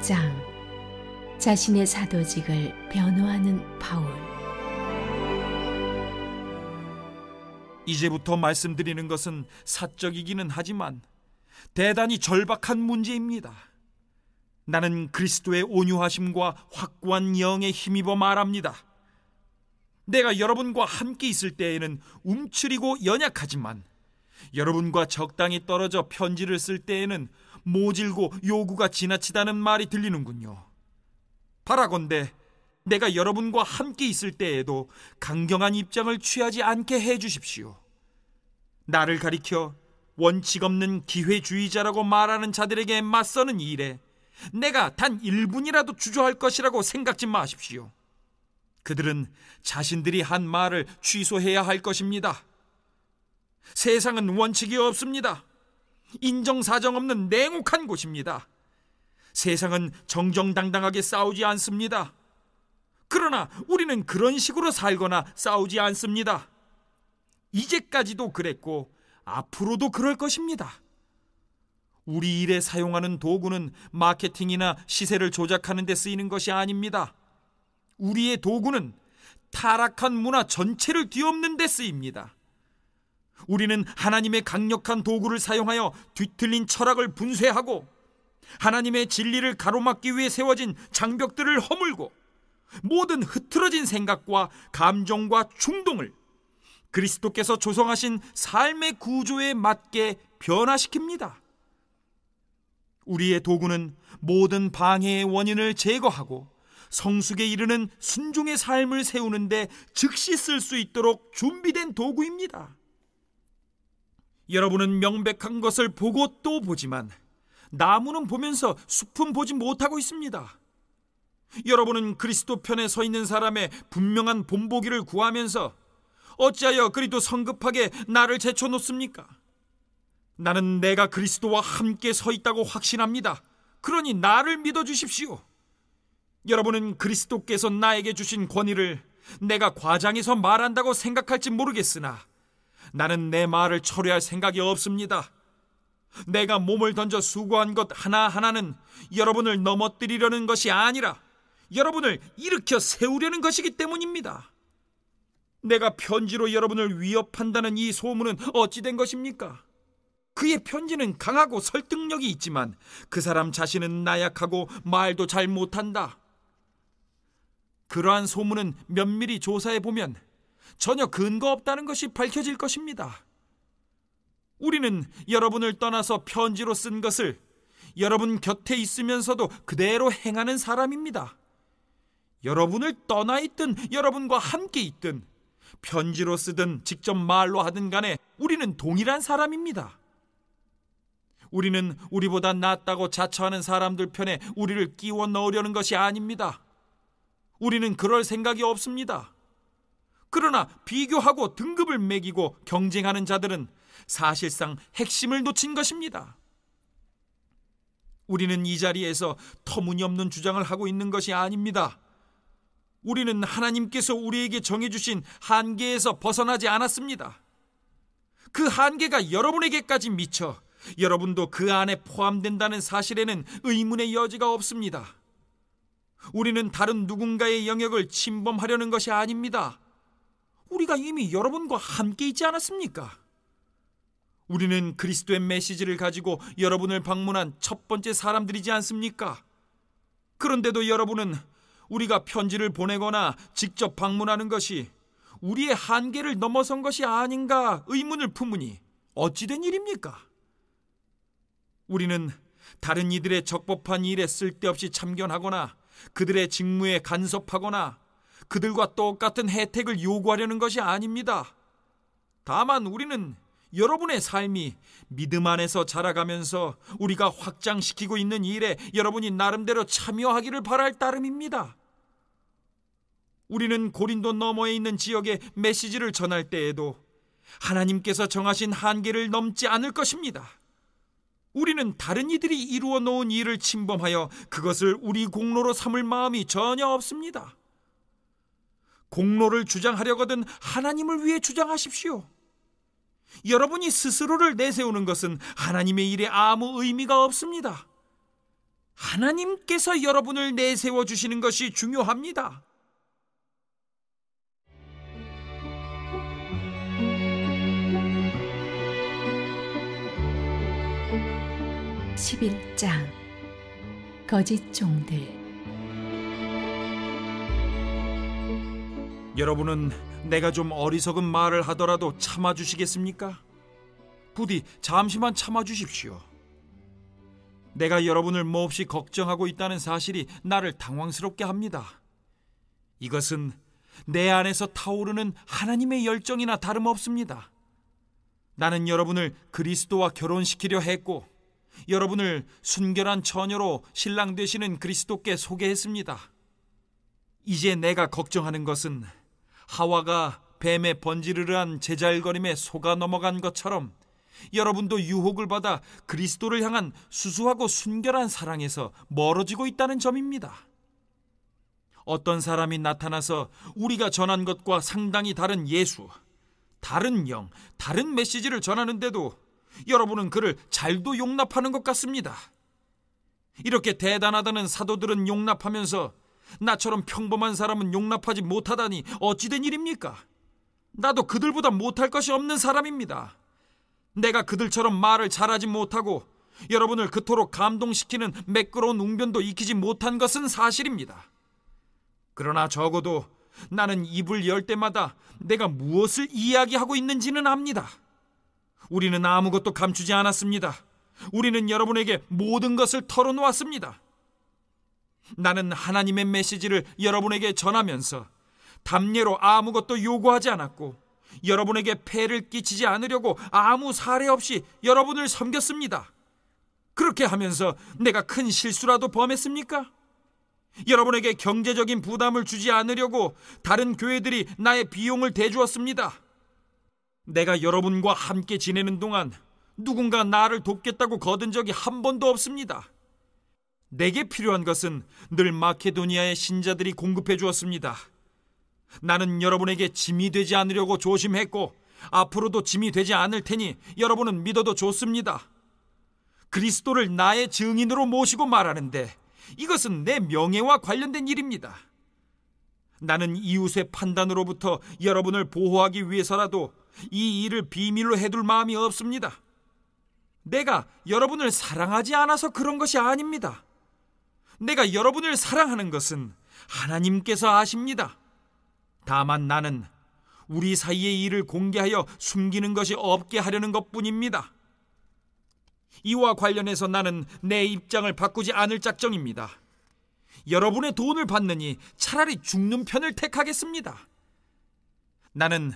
6장 자신의 사도직을 변호하는 바울 이제부터 말씀드리는 것은 사적이기는 하지만 대단히 절박한 문제입니다. 나는 그리스도의 온유하심과 확고한 영에 힘입어 말합니다. 내가 여러분과 함께 있을 때에는 움츠리고 연약하지만 여러분과 적당히 떨어져 편지를 쓸 때에는 모질고 요구가 지나치다는 말이 들리는군요. 바라건대 내가 여러분과 함께 있을 때에도 강경한 입장을 취하지 않게 해 주십시오. 나를 가리켜 원칙 없는 기회주의자라고 말하는 자들에게 맞서는 일에 내가 단 1분이라도 주저할 것이라고 생각지 마십시오. 그들은 자신들이 한 말을 취소해야 할 것입니다. 세상은 원칙이 없습니다. 인정사정 없는 냉혹한 곳입니다. 세상은 정정당당하게 싸우지 않습니다. 그러나 우리는 그런 식으로 살거나 싸우지 않습니다. 이제까지도 그랬고 앞으로도 그럴 것입니다. 우리 일에 사용하는 도구는 마케팅이나 시세를 조작하는 데 쓰이는 것이 아닙니다. 우리의 도구는 타락한 문화 전체를 뒤엎는 데 쓰입니다. 우리는 하나님의 강력한 도구를 사용하여 뒤틀린 철학을 분쇄하고 하나님의 진리를 가로막기 위해 세워진 장벽들을 허물고 모든 흐트러진 생각과 감정과 충동을 그리스도께서 조성하신 삶의 구조에 맞게 변화시킵니다. 우리의 도구는 모든 방해의 원인을 제거하고 성숙에 이르는 순종의 삶을 세우는데 즉시 쓸 수 있도록 준비된 도구입니다. 여러분은 명백한 것을 보고 또 보지만 나무는 보면서 숲은 보지 못하고 있습니다. 여러분은 그리스도 편에 서 있는 사람의 분명한 본보기를 구하면서 어찌하여 그리도 성급하게 나를 제쳐놓습니까? 나는 내가 그리스도와 함께 서 있다고 확신합니다. 그러니 나를 믿어주십시오. 여러분은 그리스도께서 나에게 주신 권위를 내가 과장해서 말한다고 생각할지 모르겠으나 나는 내 말을 철회할 생각이 없습니다. 내가 몸을 던져 수고한 것 하나하나는 여러분을 넘어뜨리려는 것이 아니라 여러분을 일으켜 세우려는 것이기 때문입니다. 내가 편지로 여러분을 위협한다는 이 소문은 어찌된 것입니까? 그의 편지는 강하고 설득력이 있지만 그 사람 자신은 나약하고 말도 잘 못한다. 그러한 소문은 면밀히 조사해 보면 전혀 근거 없다는 것이 밝혀질 것입니다. 우리는 여러분을 떠나서 편지로 쓴 것을 여러분 곁에 있으면서도 그대로 행하는 사람입니다. 여러분을 떠나 있든 여러분과 함께 있든 편지로 쓰든 직접 말로 하든 간에 우리는 동일한 사람입니다. 우리는 우리보다 낫다고 자처하는 사람들 편에 우리를 끼워 넣으려는 것이 아닙니다. 우리는 그럴 생각이 없습니다. 그러나 비교하고 등급을 매기고 경쟁하는 자들은 사실상 핵심을 놓친 것입니다. 우리는 이 자리에서 터무니없는 주장을 하고 있는 것이 아닙니다. 우리는 하나님께서 우리에게 정해주신 한계에서 벗어나지 않았습니다. 그 한계가 여러분에게까지 미쳐 여러분도 그 안에 포함된다는 사실에는 의문의 여지가 없습니다. 우리는 다른 누군가의 영역을 침범하려는 것이 아닙니다. 우리가 이미 여러분과 함께 있지 않았습니까? 우리는 그리스도의 메시지를 가지고 여러분을 방문한 첫 번째 사람들이지 않습니까? 그런데도 여러분은 우리가 편지를 보내거나 직접 방문하는 것이 우리의 한계를 넘어선 것이 아닌가 의문을 품으니 어찌된 일입니까? 우리는 다른 이들의 적법한 일에 쓸데없이 참견하거나 그들의 직무에 간섭하거나 그들과 똑같은 혜택을 요구하려는 것이 아닙니다. 다만 우리는 여러분의 삶이 믿음 안에서 자라가면서 우리가 확장시키고 있는 일에 여러분이 나름대로 참여하기를 바랄 따름입니다. 우리는 고린도 너머에 있는 지역에 메시지를 전할 때에도 하나님께서 정하신 한계를 넘지 않을 것입니다. 우리는 다른 이들이 이루어 놓은 일을 침범하여 그것을 우리 공로로 삼을 마음이 전혀 없습니다. 공로를 주장하려거든 하나님을 위해 주장하십시오. 여러분이 스스로를 내세우는 것은 하나님의 일에 아무 의미가 없습니다. 하나님께서 여러분을 내세워 주시는 것이 중요합니다. (11장) 거짓 종들 여러분은 내가 좀 어리석은 말을 하더라도 참아주시겠습니까? 부디 잠시만 참아주십시오. 내가 여러분을 몹시 걱정하고 있다는 사실이 나를 당황스럽게 합니다. 이것은 내 안에서 타오르는 하나님의 열정이나 다름없습니다. 나는 여러분을 그리스도와 결혼시키려 했고, 여러분을 순결한 처녀로 신랑 되시는 그리스도께 소개했습니다. 이제 내가 걱정하는 것은 하와가 뱀의 번지르르한 제자일거림에 속아 넘어간 것처럼 여러분도 유혹을 받아 그리스도를 향한 수수하고 순결한 사랑에서 멀어지고 있다는 점입니다. 어떤 사람이 나타나서 우리가 전한 것과 상당히 다른 예수, 다른 영, 다른 메시지를 전하는데도 여러분은 그를 잘도 용납하는 것 같습니다. 이렇게 대단하다는 사도들은 용납하면서 나처럼 평범한 사람은 용납하지 못하다니 어찌된 일입니까? 나도 그들보다 못할 것이 없는 사람입니다. 내가 그들처럼 말을 잘하지 못하고 여러분을 그토록 감동시키는 매끄러운 웅변도 익히지 못한 것은 사실입니다. 그러나 적어도 나는 입을 열 때마다 내가 무엇을 이야기하고 있는지는 압니다. 우리는 아무것도 감추지 않았습니다. 우리는 여러분에게 모든 것을 털어놓았습니다. 나는 하나님의 메시지를 여러분에게 전하면서 담례로 아무것도 요구하지 않았고 여러분에게 폐를 끼치지 않으려고 아무 사례 없이 여러분을 섬겼습니다. 그렇게 하면서 내가 큰 실수라도 범했습니까? 여러분에게 경제적인 부담을 주지 않으려고 다른 교회들이 나의 비용을 대주었습니다. 내가 여러분과 함께 지내는 동안 누군가 나를 돕겠다고 거둔 적이 한 번도 없습니다. 내게 필요한 것은 늘 마케도니아의 신자들이 공급해 주었습니다. 나는 여러분에게 짐이 되지 않으려고 조심했고 앞으로도 짐이 되지 않을 테니 여러분은 믿어도 좋습니다. 그리스도를 나의 증인으로 모시고 말하는데 이것은 내 명예와 관련된 일입니다. 나는 이웃의 판단으로부터 여러분을 보호하기 위해서라도 이 일을 비밀로 해둘 마음이 없습니다. 내가 여러분을 사랑하지 않아서 그런 것이 아닙니다. 내가 여러분을 사랑하는 것은 하나님께서 아십니다. 다만 나는 우리 사이의 일을 공개하여 숨기는 것이 없게 하려는 것 뿐입니다. 이와 관련해서 나는 내 입장을 바꾸지 않을 작정입니다. 여러분의 돈을 받느니 차라리 죽는 편을 택하겠습니다. 나는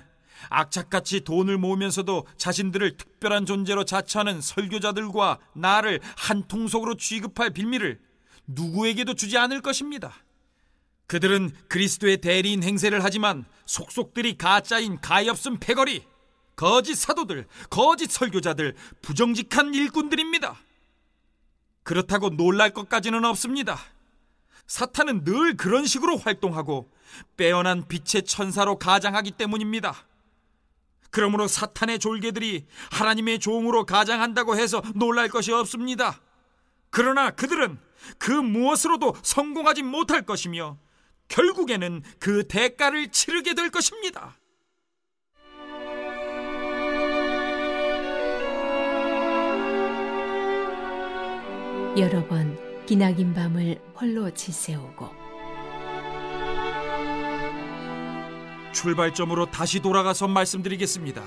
악착같이 돈을 모으면서도 자신들을 특별한 존재로 자처하는 설교자들과 나를 한 통속으로 취급할 빌미를 누구에게도 주지 않을 것입니다. 그들은 그리스도의 대리인 행세를 하지만 속속들이 가짜인 가엾은 패거리, 거짓 사도들, 거짓 설교자들, 부정직한 일꾼들입니다. 그렇다고 놀랄 것까지는 없습니다. 사탄은 늘 그런 식으로 활동하고 빼어난 빛의 천사로 가장하기 때문입니다. 그러므로 사탄의 졸개들이 하나님의 종으로 가장한다고 해서 놀랄 것이 없습니다. 그러나 그들은 그 무엇으로도 성공하지 못할 것이며 결국에는 그 대가를 치르게 될 것입니다. 여러 번 기나긴 밤을 홀로 지새우고 출발점으로 다시 돌아가서 말씀드리겠습니다.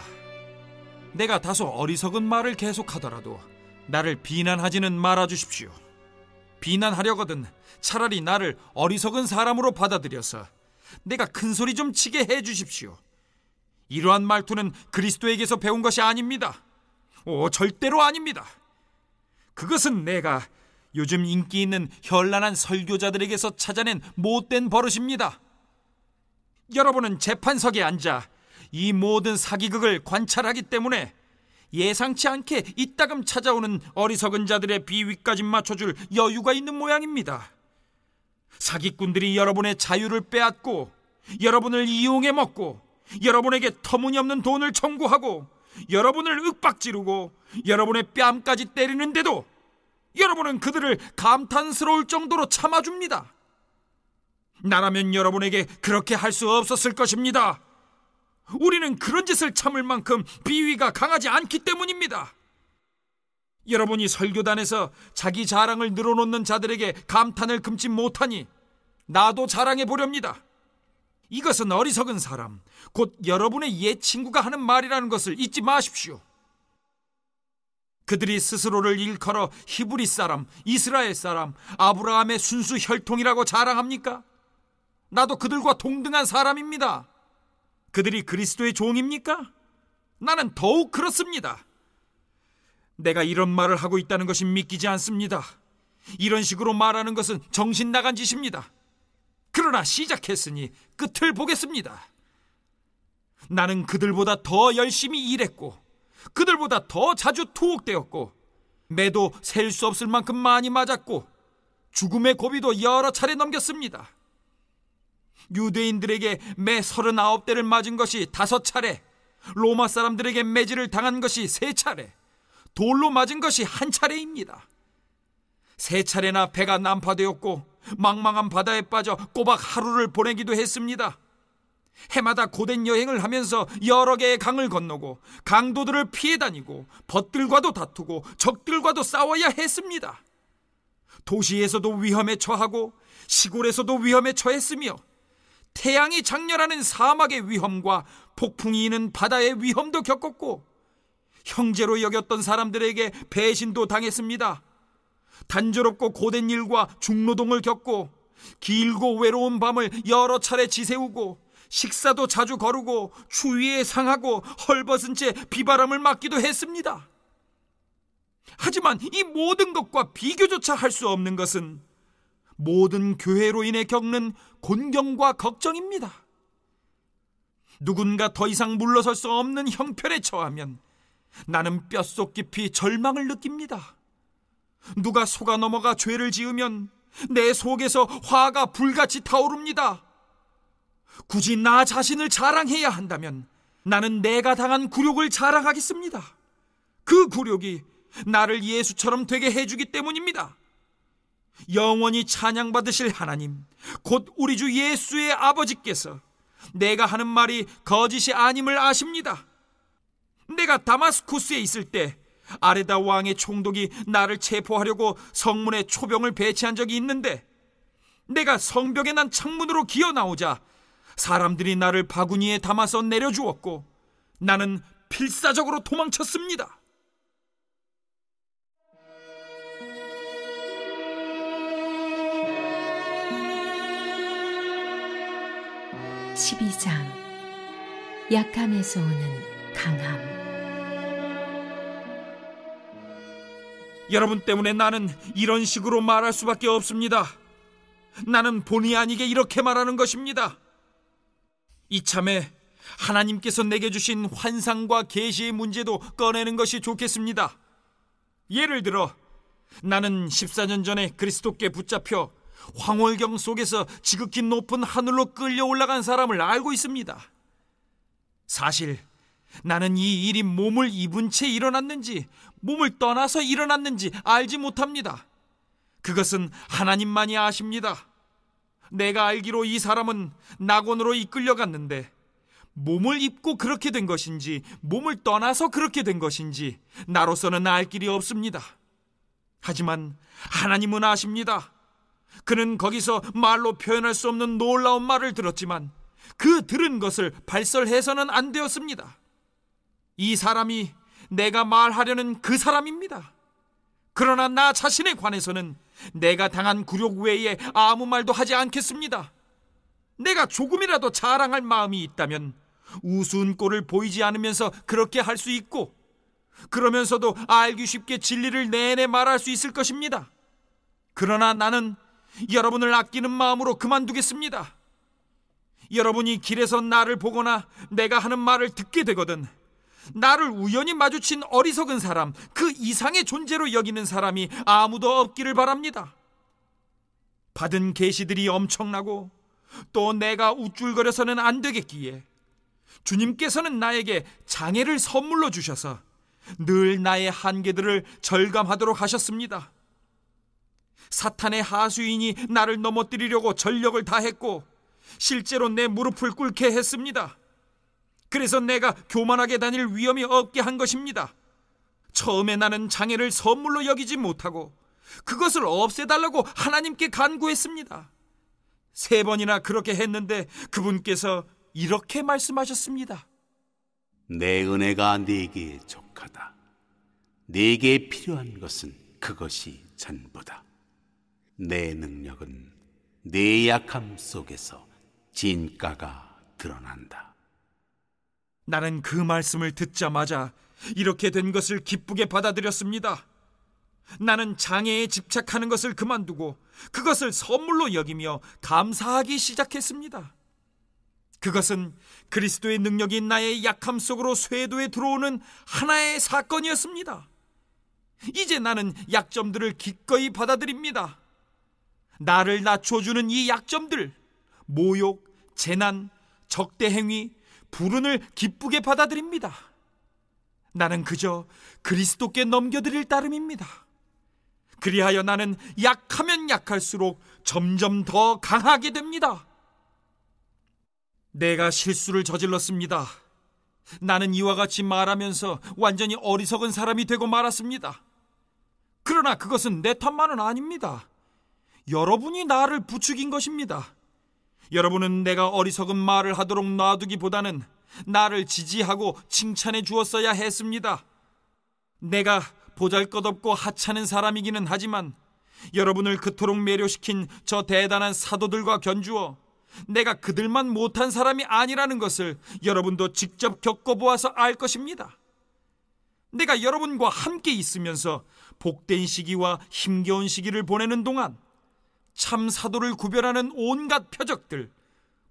내가 다소 어리석은 말을 계속하더라도 나를 비난하지는 말아 주십시오. 비난하려거든 차라리 나를 어리석은 사람으로 받아들여서 내가 큰 소리 좀 치게 해 주십시오. 이러한 말투는 그리스도에게서 배운 것이 아닙니다. 오, 절대로 아닙니다. 그것은 내가 요즘 인기 있는 현란한 설교자들에게서 찾아낸 못된 버릇입니다. 여러분은 재판석에 앉아 이 모든 사기극을 관찰하기 때문에 예상치 않게 이따금 찾아오는 어리석은 자들의 비위까지 맞춰줄 여유가 있는 모양입니다. 사기꾼들이 여러분의 자유를 빼앗고 여러분을 이용해 먹고 여러분에게 터무니없는 돈을 청구하고 여러분을 윽박지르고 여러분의 뺨까지 때리는데도 여러분은 그들을 감탄스러울 정도로 참아줍니다. 나라면 여러분에게 그렇게 할 수 없었을 것입니다. 우리는 그런 짓을 참을 만큼 비위가 강하지 않기 때문입니다. 여러분이 설교단에서 자기 자랑을 늘어놓는 자들에게 감탄을 금치 못하니 나도 자랑해 보렵니다. 이것은 어리석은 사람, 곧 여러분의 옛 친구가 하는 말이라는 것을 잊지 마십시오. 그들이 스스로를 일컬어 히브리 사람, 이스라엘 사람, 아브라함의 순수 혈통이라고 자랑합니까? 나도 그들과 동등한 사람입니다. 그들이 그리스도의 종입니까? 나는 더욱 그렇습니다. 내가 이런 말을 하고 있다는 것이 믿기지 않습니다. 이런 식으로 말하는 것은 정신 나간 짓입니다. 그러나 시작했으니 끝을 보겠습니다. 나는 그들보다 더 열심히 일했고, 그들보다 더 자주 투옥되었고, 매도 셀 수 없을 만큼 많이 맞았고, 죽음의 고비도 여러 차례 넘겼습니다. 유대인들에게 매3 9 대를 맞은 것이 다섯 차례, 로마 사람들에게 매질을 당한 것이 세 차례, 돌로 맞은 것이 한 차례입니다. 세 차례나 배가 난파되었고 망망한 바다에 빠져 꼬박 하루를 보내기도 했습니다. 해마다 고된 여행을 하면서 여러 개의 강을 건너고 강도들을 피해 다니고 벗들과도 다투고 적들과도 싸워야 했습니다. 도시에서도 위험에 처하고 시골에서도 위험에 처했으며 태양이 작렬하는 사막의 위험과 폭풍이 있는 바다의 위험도 겪었고 형제로 여겼던 사람들에게 배신도 당했습니다. 단조롭고 고된 일과 중노동을 겪고 길고 외로운 밤을 여러 차례 지새우고 식사도 자주 거르고 추위에 상하고 헐벗은 채 비바람을 맞기도 했습니다. 하지만 이 모든 것과 비교조차 할 수 없는 것은 모든 교회로 인해 겪는 곤경과 걱정입니다. 누군가 더 이상 물러설 수 없는 형편에 처하면 나는 뼛속 깊이 절망을 느낍니다. 누가 속아 넘어가 죄를 지으면 내 속에서 화가 불같이 타오릅니다. 굳이 나 자신을 자랑해야 한다면 나는 내가 당한 굴욕을 자랑하겠습니다. 그 굴욕이 나를 예수처럼 되게 해주기 때문입니다. 영원히 찬양받으실 하나님, 곧 우리 주 예수의 아버지께서 내가 하는 말이 거짓이 아님을 아십니다. 내가 다마스쿠스에 있을 때 아레다 왕의 총독이 나를 체포하려고 성문에 초병을 배치한 적이 있는데 내가 성벽에 난 창문으로 기어 나오자 사람들이 나를 바구니에 담아서 내려주었고 나는 필사적으로 도망쳤습니다. 12장 약함에서 오는 강함 여러분 때문에 나는 이런 식으로 말할 수밖에 없습니다. 나는 본의 아니게 이렇게 말하는 것입니다. 이참에 하나님께서 내게 주신 환상과 계시의 문제도 꺼내는 것이 좋겠습니다. 예를 들어 나는 14년 전에 그리스도께 붙잡혀 황홀경 속에서 지극히 높은 하늘로 끌려 올라간 사람을 알고 있습니다. 사실 나는 이 일이 몸을 입은 채 일어났는지 몸을 떠나서 일어났는지 알지 못합니다. 그것은 하나님만이 아십니다. 내가 알기로 이 사람은 낙원으로 이끌려갔는데 몸을 입고 그렇게 된 것인지 몸을 떠나서 그렇게 된 것인지 나로서는 알 길이 없습니다. 하지만 하나님은 아십니다. 그는 거기서 말로 표현할 수 없는 놀라운 말을 들었지만 그 들은 것을 발설해서는 안 되었습니다. 이 사람이 내가 말하려는 그 사람입니다. 그러나 나 자신에 관해서는 내가 당한 굴욕 외에 아무 말도 하지 않겠습니다. 내가 조금이라도 자랑할 마음이 있다면 우스운 꼴을 보이지 않으면서 그렇게 할 수 있고 그러면서도 알기 쉽게 진리를 내내 말할 수 있을 것입니다. 그러나 나는 여러분을 아끼는 마음으로 그만두겠습니다. 여러분이 길에서 나를 보거나 내가 하는 말을 듣게 되거든 나를 우연히 마주친 어리석은 사람, 그 이상의 존재로 여기는 사람이 아무도 없기를 바랍니다. 받은 계시들이 엄청나고 또 내가 우쭐거려서는 안 되겠기에 주님께서는 나에게 장애를 선물로 주셔서 늘 나의 한계들을 절감하도록 하셨습니다. 사탄의 하수인이 나를 넘어뜨리려고 전력을 다했고 실제로 내 무릎을 꿇게 했습니다. 그래서 내가 교만하게 다닐 위험이 없게 한 것입니다. 처음에 나는 장애를 선물로 여기지 못하고 그것을 없애달라고 하나님께 간구했습니다. 세 번이나 그렇게 했는데 그분께서 이렇게 말씀하셨습니다. 내 은혜가 네게 족하다. 네게 필요한 것은 그것이 전부다. 내 능력은 내 약함 속에서 진가가 드러난다. 나는 그 말씀을 듣자마자 이렇게 된 것을 기쁘게 받아들였습니다. 나는 장애에 집착하는 것을 그만두고 그것을 선물로 여기며 감사하기 시작했습니다. 그것은 그리스도의 능력이 나의 약함 속으로 쇄도에 들어오는 하나의 사건이었습니다. 이제 나는 약점들을 기꺼이 받아들입니다. 나를 낮춰주는 이 약점들, 모욕, 재난, 적대행위, 불운을 기쁘게 받아들입니다. 나는 그저 그리스도께 넘겨드릴 따름입니다. 그리하여 나는 약하면 약할수록 점점 더 강하게 됩니다. 내가 실수를 저질렀습니다. 나는 이와 같이 말하면서 완전히 어리석은 사람이 되고 말았습니다. 그러나 그것은 내 탓만은 아닙니다. 여러분이 나를 부추긴 것입니다. 여러분은 내가 어리석은 말을 하도록 놔두기보다는 나를 지지하고 칭찬해 주었어야 했습니다. 내가 보잘 것 없고 하찮은 사람이기는 하지만 여러분을 그토록 매료시킨 저 대단한 사도들과 견주어 내가 그들만 못한 사람이 아니라는 것을 여러분도 직접 겪어보아서 알 것입니다. 내가 여러분과 함께 있으면서 복된 시기와 힘겨운 시기를 보내는 동안 참 사도를 구별하는 온갖 표적들,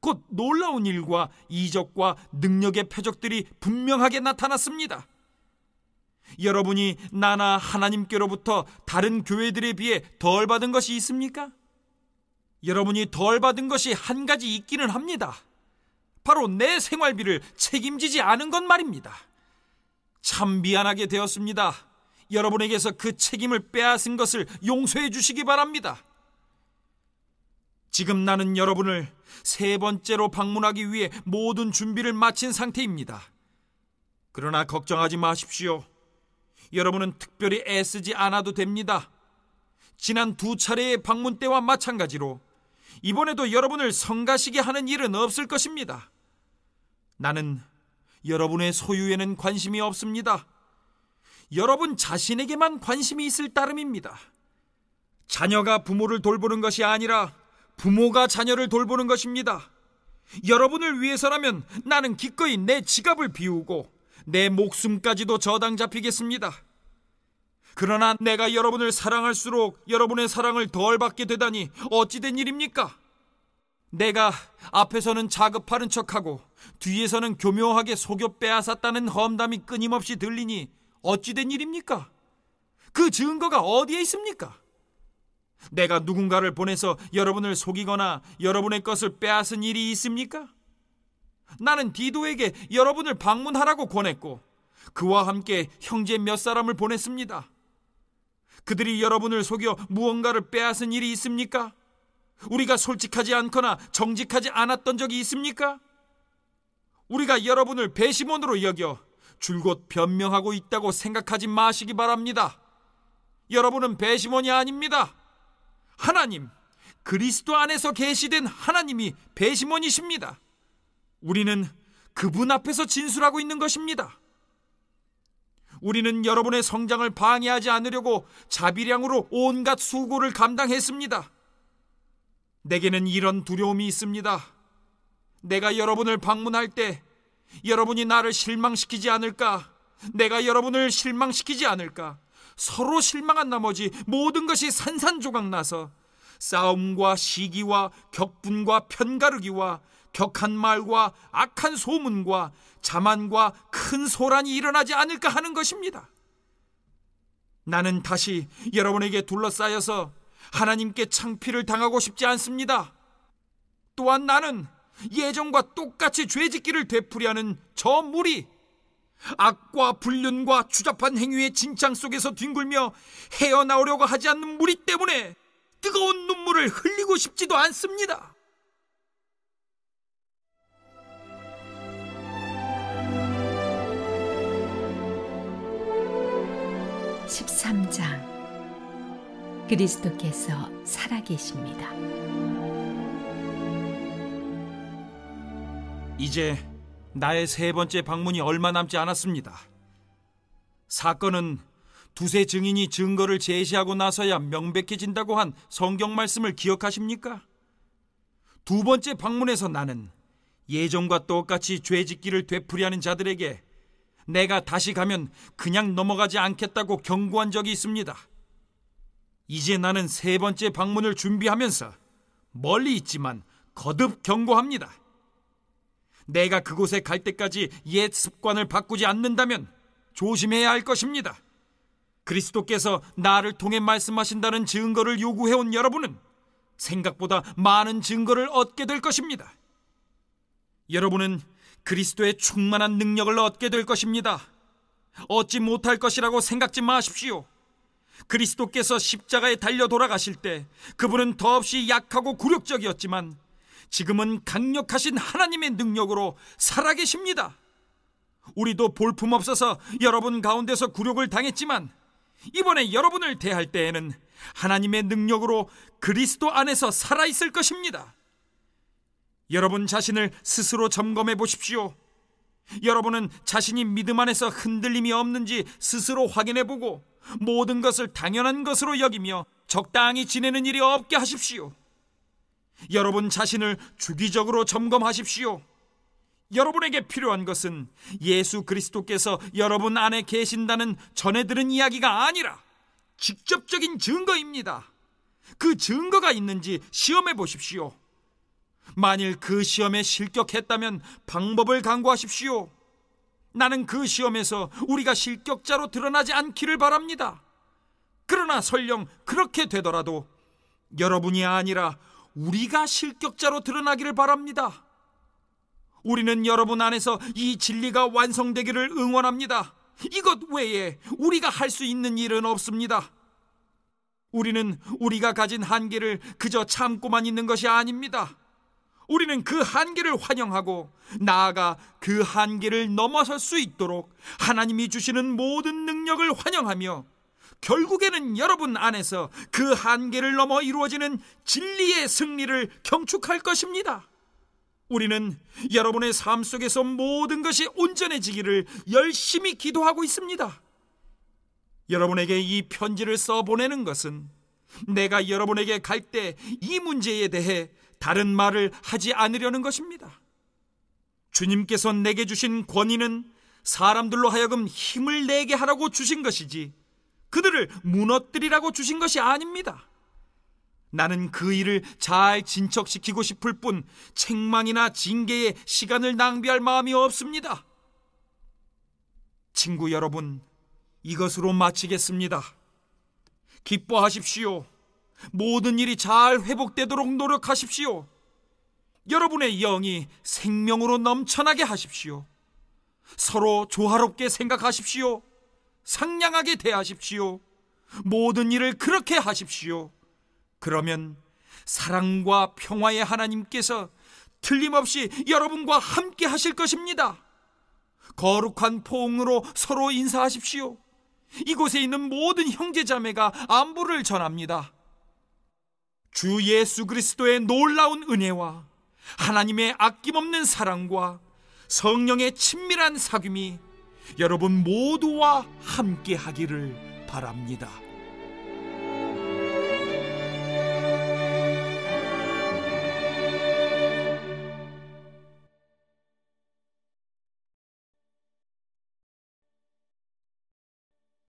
곧 놀라운 일과 이적과 능력의 표적들이 분명하게 나타났습니다. 여러분이 나나 하나님께로부터 다른 교회들에 비해 덜 받은 것이 있습니까? 여러분이 덜 받은 것이 한 가지 있기는 합니다. 바로 내 생활비를 책임지지 않은 것 말입니다. 참 미안하게 되었습니다. 여러분에게서 그 책임을 빼앗은 것을 용서해 주시기 바랍니다. 지금 나는 여러분을 세 번째로 방문하기 위해 모든 준비를 마친 상태입니다. 그러나 걱정하지 마십시오. 여러분은 특별히 애쓰지 않아도 됩니다. 지난 두 차례의 방문 때와 마찬가지로 이번에도 여러분을 성가시게 하는 일은 없을 것입니다. 나는 여러분의 소유에는 관심이 없습니다. 여러분 자신에게만 관심이 있을 따름입니다. 자녀가 부모를 돌보는 것이 아니라 부모가 자녀를 돌보는 것입니다. 여러분을 위해서라면 나는 기꺼이 내 지갑을 비우고 내 목숨까지도 저당 잡히겠습니다. 그러나 내가 여러분을 사랑할수록 여러분의 사랑을 덜 받게 되다니 어찌된 일입니까? 내가 앞에서는 자급하는 척하고 뒤에서는 교묘하게 속여 빼앗았다는 험담이 끊임없이 들리니 어찌된 일입니까? 그 증거가 어디에 있습니까? 내가 누군가를 보내서 여러분을 속이거나 여러분의 것을 빼앗은 일이 있습니까? 나는 디도에게 여러분을 방문하라고 권했고 그와 함께 형제 몇 사람을 보냈습니다. 그들이 여러분을 속여 무언가를 빼앗은 일이 있습니까? 우리가 솔직하지 않거나 정직하지 않았던 적이 있습니까? 우리가 여러분을 배심원으로 여겨 줄곧 변명하고 있다고 생각하지 마시기 바랍니다. 여러분은 배심원이 아닙니다. 하나님, 그리스도 안에서 계시된 하나님이 배심원이십니다. 우리는 그분 앞에서 진술하고 있는 것입니다. 우리는 여러분의 성장을 방해하지 않으려고 자비량으로 온갖 수고를 감당했습니다. 내게는 이런 두려움이 있습니다. 내가 여러분을 방문할 때 여러분이 나를 실망시키지 않을까? 내가 여러분을 실망시키지 않을까? 서로 실망한 나머지 모든 것이 산산조각 나서 싸움과 시기와 격분과 편가르기와 격한 말과 악한 소문과 자만과 큰 소란이 일어나지 않을까 하는 것입니다. 나는 다시 여러분에게 둘러싸여서 하나님께 창피를 당하고 싶지 않습니다. 또한 나는 예전과 똑같이 죄짓기를 되풀이하는 저 무리, 악과 불륜과 추잡한 행위의 진창 속에서 뒹굴며 헤어나오려고 하지 않는 무리 때문에 뜨거운 눈물을 흘리고 싶지도 않습니다. (13장) 그리스도께서 살아계십니다. 이제 나의 세 번째 방문이 얼마 남지 않았습니다. 사건은 두세 증인이 증거를 제시하고 나서야 명백해진다고 한 성경 말씀을 기억하십니까? 두 번째 방문에서 나는 예전과 똑같이 죄짓기를 되풀이하는 자들에게 내가 다시 가면 그냥 넘어가지 않겠다고 경고한 적이 있습니다. 이제 나는 세 번째 방문을 준비하면서 멀리 있지만 거듭 경고합니다. 내가 그곳에 갈 때까지 옛 습관을 바꾸지 않는다면 조심해야 할 것입니다. 그리스도께서 나를 통해 말씀하신다는 증거를 요구해온 여러분은 생각보다 많은 증거를 얻게 될 것입니다. 여러분은 그리스도의 충만한 능력을 얻게 될 것입니다. 얻지 못할 것이라고 생각지 마십시오. 그리스도께서 십자가에 달려 돌아가실 때 그분은 더없이 약하고 굴욕적이었지만 지금은 강력하신 하나님의 능력으로 살아계십니다. 우리도 볼품없어서 여러분 가운데서 굴욕을 당했지만 이번에 여러분을 대할 때에는 하나님의 능력으로 그리스도 안에서 살아있을 것입니다. 여러분 자신을 스스로 점검해 보십시오. 여러분은 자신이 믿음 안에서 흔들림이 없는지 스스로 확인해 보고 모든 것을 당연한 것으로 여기며 적당히 지내는 일이 없게 하십시오. 여러분 자신을 주기적으로 점검하십시오. 여러분에게 필요한 것은 예수 그리스도께서 여러분 안에 계신다는 전해 들은 이야기가 아니라 직접적인 증거입니다. 그 증거가 있는지 시험해 보십시오. 만일 그 시험에 실격했다면 방법을 강구하십시오. 나는 그 시험에서 우리가 실격자로 드러나지 않기를 바랍니다. 그러나 설령 그렇게 되더라도 여러분이 아니라 우리가 실격자로 드러나기를 바랍니다. 우리는 여러분 안에서 이 진리가 완성되기를 응원합니다. 이것 외에 우리가 할 수 있는 일은 없습니다. 우리는 우리가 가진 한계를 그저 참고만 있는 것이 아닙니다. 우리는 그 한계를 환영하고 나아가 그 한계를 넘어설 수 있도록 하나님이 주시는 모든 능력을 환영하며 결국에는 여러분 안에서 그 한계를 넘어 이루어지는 진리의 승리를 경축할 것입니다. 우리는 여러분의 삶 속에서 모든 것이 온전해지기를 열심히 기도하고 있습니다. 여러분에게 이 편지를 써 보내는 것은 내가 여러분에게 갈 때 이 문제에 대해 다른 말을 하지 않으려는 것입니다. 주님께서 내게 주신 권위는 사람들로 하여금 힘을 내게 하라고 주신 것이지 그들을 무너뜨리라고 주신 것이 아닙니다. 나는 그 일을 잘 진척시키고 싶을 뿐 책망이나 징계에 시간을 낭비할 마음이 없습니다. 친구 여러분, 이것으로 마치겠습니다. 기뻐하십시오. 모든 일이 잘 회복되도록 노력하십시오. 여러분의 영이 생명으로 넘쳐나게 하십시오. 서로 조화롭게 생각하십시오. 상냥하게 대하십시오. 모든 일을 그렇게 하십시오. 그러면 사랑과 평화의 하나님께서 틀림없이 여러분과 함께 하실 것입니다. 거룩한 포옹으로 서로 인사하십시오. 이곳에 있는 모든 형제자매가 안부를 전합니다. 주 예수 그리스도의 놀라운 은혜와 하나님의 아낌없는 사랑과 성령의 친밀한 사귐이 여러분 모두와 함께 하기를 바랍니다.